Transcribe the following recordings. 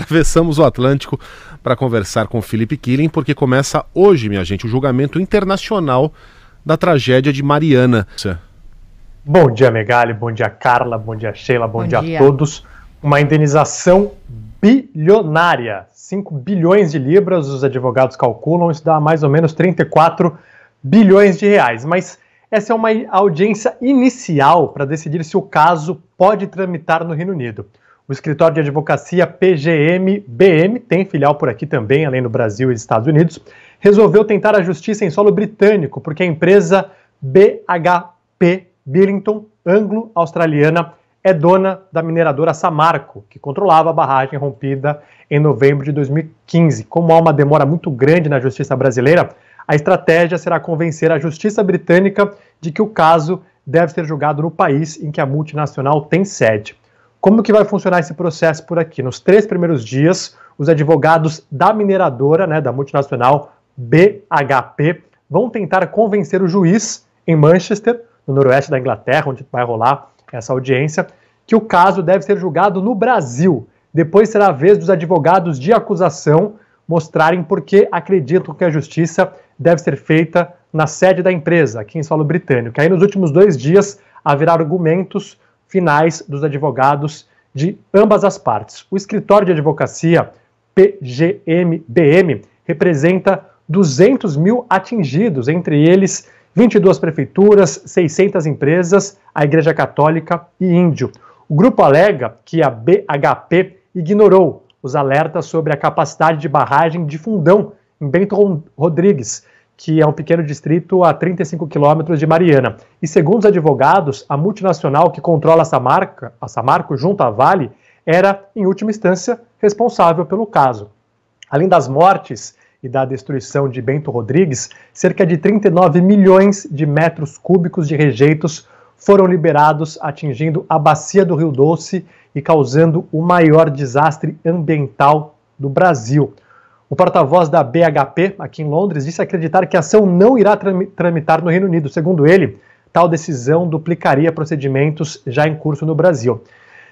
Atravessamos o Atlântico para conversar com Felipe Killing, porque começa hoje, minha gente, o julgamento internacional da tragédia de Mariana. Bom dia, Megali, bom dia, Carla, bom dia, Sheila, bom, bom dia, dia a todos. Uma indenização bilionária, 5 bilhões de libras, os advogados calculam, isso dá mais ou menos 34 bilhões de reais. Mas essa é uma audiência inicial para decidir se o caso pode tramitar no Reino Unido. O escritório de advocacia PGM-BM tem filial por aqui também, além do Brasil e Estados Unidos, resolveu tentar a justiça em solo britânico, porque a empresa BHP Billington, anglo-australiana, é dona da mineradora Samarco, que controlava a barragem rompida em novembro de 2015. Como há uma demora muito grande na justiça brasileira, a estratégia será convencer a justiça britânica de que o caso deve ser julgado no país em que a multinacional tem sede. Como que vai funcionar esse processo por aqui? Nos três primeiros dias, os advogados da mineradora, né, da multinacional BHP, vão tentar convencer o juiz em Manchester, no noroeste da Inglaterra, onde vai rolar essa audiência, que o caso deve ser julgado no Brasil. Depois será a vez dos advogados de acusação mostrarem por que acreditam que a justiça deve ser feita na sede da empresa, aqui em solo britânico. Aí nos últimos dois dias haverá argumentos finais dos advogados de ambas as partes. O escritório de advocacia PGMBM representa 200 mil atingidos, entre eles 22 prefeituras, 600 empresas, a Igreja Católica e Índio. O grupo alega que a BHP ignorou os alertas sobre a capacidade de barragem de fundão em Bento Rodrigues, que é um pequeno distrito a 35 quilômetros de Mariana. E segundo os advogados, a multinacional que controla essa marca, a Samarco, junto à Vale, era, em última instância, responsável pelo caso. Além das mortes e da destruição de Bento Rodrigues, cerca de 39 milhões de metros cúbicos de rejeitos foram liberados, atingindo a bacia do Rio Doce e causando o maior desastre ambiental do Brasil. O porta-voz da BHP, aqui em Londres, disse acreditar que a ação não irá tramitar no Reino Unido. Segundo ele, tal decisão duplicaria procedimentos já em curso no Brasil.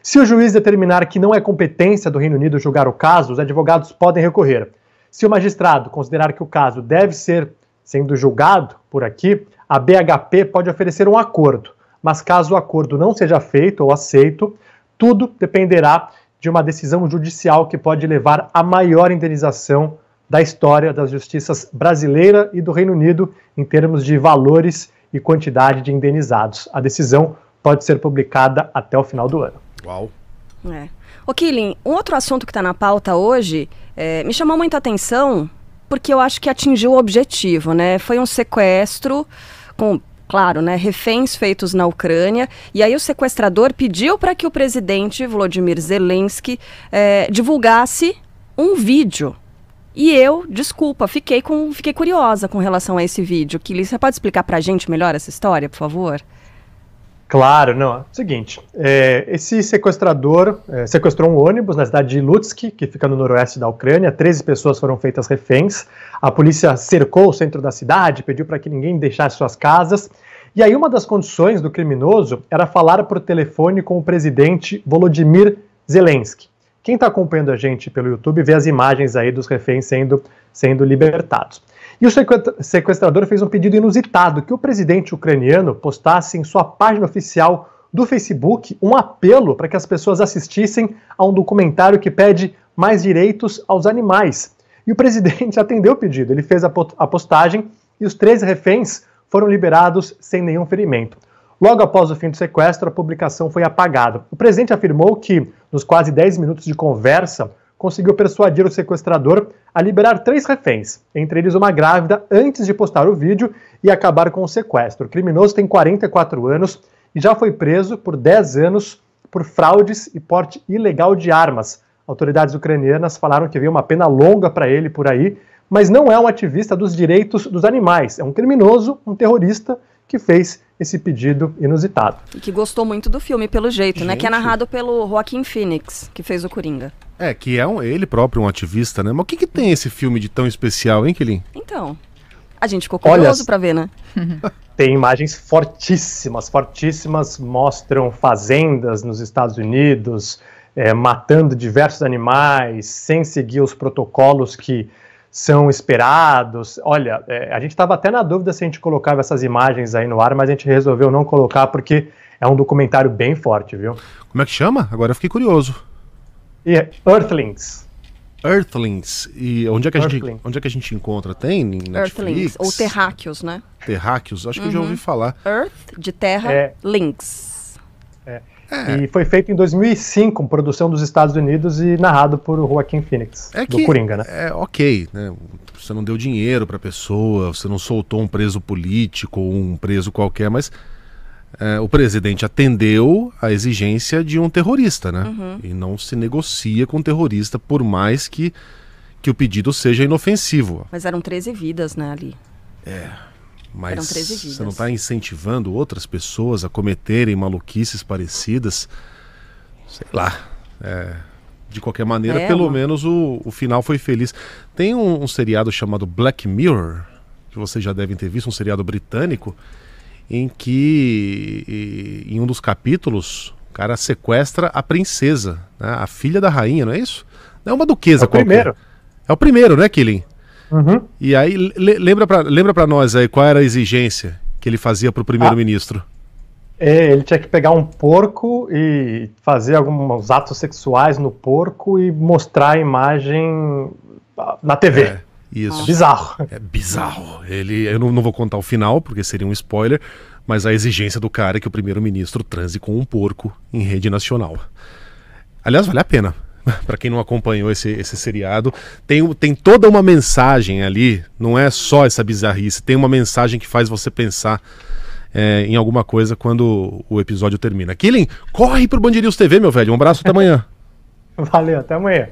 Se o juiz determinar que não é competência do Reino Unido julgar o caso, os advogados podem recorrer. Se o magistrado considerar que o caso deve ser sendo julgado por aqui, a BHP pode oferecer um acordo. Mas caso o acordo não seja feito ou aceito, tudo dependerá de uma decisão judicial que pode levar à maior indenização da história das justiças brasileira e do Reino Unido em termos de valores e quantidade de indenizados. A decisão pode ser publicada até o final do ano. Uau! É. Ô Killing, um outro assunto que está na pauta hoje é, me chamou muita atenção porque eu acho que atingiu o objetivo, né? Foi um sequestro com claro, né, reféns feitos na Ucrânia. E aí o sequestrador pediu para que o presidente Volodymyr Zelensky eh, divulgasse um vídeo. E eu, desculpa, fiquei, com, fiquei curiosa com relação a esse vídeo. Que você pode explicar para a gente melhor essa história, por favor? Claro, não. Seguinte, é, esse sequestrador é, sequestrou um ônibus na cidade de Lutsk, que fica no noroeste da Ucrânia. 13 pessoas foram feitas reféns. A polícia cercou o centro da cidade, pediu para que ninguém deixasse suas casas. E aí, uma das condições do criminoso era falar por telefone com o presidente Volodymyr Zelensky. Quem está acompanhando a gente pelo YouTube vê as imagens aí dos reféns sendo, sendo libertados. E o sequestrador fez um pedido inusitado que o presidente ucraniano postasse em sua página oficial do Facebook um apelo para que as pessoas assistissem a um documentário que pede mais direitos aos animais. E o presidente atendeu o pedido, ele fez a postagem e os três reféns foram liberados sem nenhum ferimento. Logo após o fim do sequestro, a publicação foi apagada. O presidente afirmou que, nos quase 10 minutos de conversa, conseguiu persuadir o sequestrador a liberar três reféns, entre eles uma grávida, antes de postar o vídeo e acabar com o sequestro. O criminoso tem 44 anos e já foi preso por 10 anos por fraudes e porte ilegal de armas. Autoridades ucranianas falaram que veio uma pena longa para ele por aí, mas não é um ativista dos direitos dos animais, é um criminoso, um terrorista que fez esse pedido inusitado. E que gostou muito do filme, pelo jeito, Gente. né? Que é narrado pelo Joaquim Phoenix, que fez o Coringa. É, que é um, ele próprio um ativista, né? Mas o que, que tem esse filme de tão especial, hein, Kilin? Então, a gente ficou curioso Olha, pra ver, né? tem imagens fortíssimas, fortíssimas, mostram fazendas nos Estados Unidos, é, matando diversos animais, sem seguir os protocolos que são esperados. Olha, é, a gente estava até na dúvida se a gente colocava essas imagens aí no ar, mas a gente resolveu não colocar porque é um documentário bem forte, viu? Como é que chama? Agora eu fiquei curioso. É Earthlings. Earthlings. E onde é que a, gente, onde é que a gente encontra? Tem Earthlings, ou Terráqueos, né? Terráqueos, acho uhum. que eu já ouvi uhum. falar. Earth, de terra, é. links. É. É. E foi feito em 2005, produção dos Estados Unidos e narrado por Joaquim Phoenix, é que, do Coringa, né? É ok, né? Você não deu dinheiro para a pessoa, você não soltou um preso político ou um preso qualquer, mas é, o presidente atendeu a exigência de um terrorista, né? Uhum. E não se negocia com um terrorista, por mais que, que o pedido seja inofensivo. Mas eram 13 vidas, né, ali. É. Mas você não está incentivando outras pessoas a cometerem maluquices parecidas? Sei lá. É, de qualquer maneira, é, pelo mano. menos o, o final foi feliz. Tem um, um, seriado chamado Black Mirror, que vocês já devem ter visto, um seriado britânico, em que em um dos capítulos o cara sequestra a princesa, né? a filha da rainha, não é isso? Não é uma duquesa é o qualquer. Primeiro. É o primeiro, né, Killing? Uhum. E aí, lembra para lembra pra nós aí qual era a exigência que ele fazia para o primeiro-ministro? Ah. É, ele tinha que pegar um porco e fazer alguns atos sexuais no porco e mostrar a imagem na TV. É, isso. Ah. Bizarro. É bizarro. Ele, eu não, não vou contar o final, porque seria um spoiler, mas a exigência do cara é que o primeiro-ministro transe com um porco em rede nacional. Aliás, vale a pena. para quem não acompanhou esse, esse seriado, tem, tem toda uma mensagem ali, não é só essa bizarrice, tem uma mensagem que faz você pensar é, em alguma coisa quando o episódio termina. Killing, corre pro Band TV, meu velho. Um abraço, até amanhã. Valeu, até amanhã.